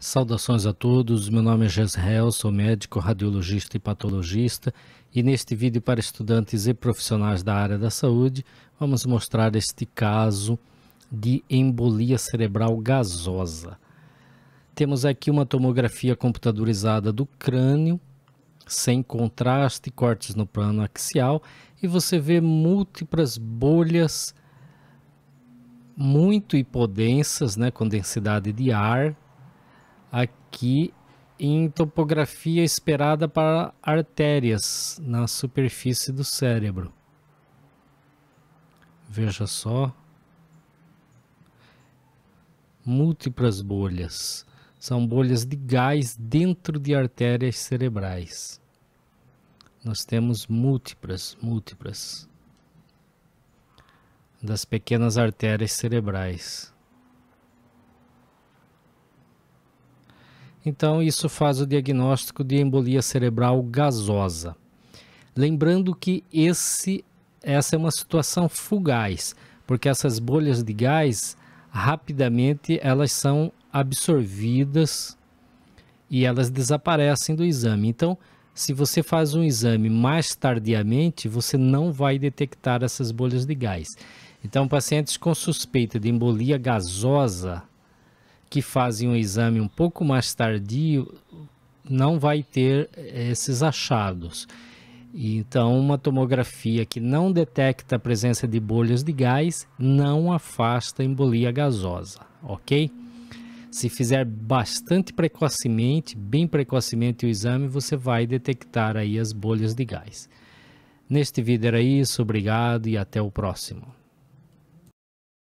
Saudações a todos, meu nome é Jesrael, sou médico, radiologista e patologista e neste vídeo para estudantes e profissionais da área da saúde vamos mostrar este caso de embolia cerebral gasosa. Temos aqui uma tomografia computadorizada do crânio, sem contraste, cortes no plano axial e você vê múltiplas bolhas muito hipodensas, né, com densidade de ar, aqui em topografia esperada para artérias na superfície do cérebro. Veja só. Múltiplas bolhas. São bolhas de gás dentro de artérias cerebrais. Nós temos múltiplas, múltiplas das pequenas artérias cerebrais. Então, isso faz o diagnóstico de embolia cerebral gasosa. Lembrando que esse, essa é uma situação fugaz, porque essas bolhas de gás rapidamente elas são absorvidas e elas desaparecem do exame. Então, se você faz um exame mais tardiamente, você não vai detectar essas bolhas de gás. Então, pacientes com suspeita de embolia gasosa que fazem um exame um pouco mais tardio não vai ter eh, esses achados. Então, uma tomografia que não detecta a presença de bolhas de gás não afasta a embolia gasosa, ok? Se fizer bastante precocemente, bem precocemente o exame, você vai detectar aí as bolhas de gás. Neste vídeo era isso, obrigado e até o próximo.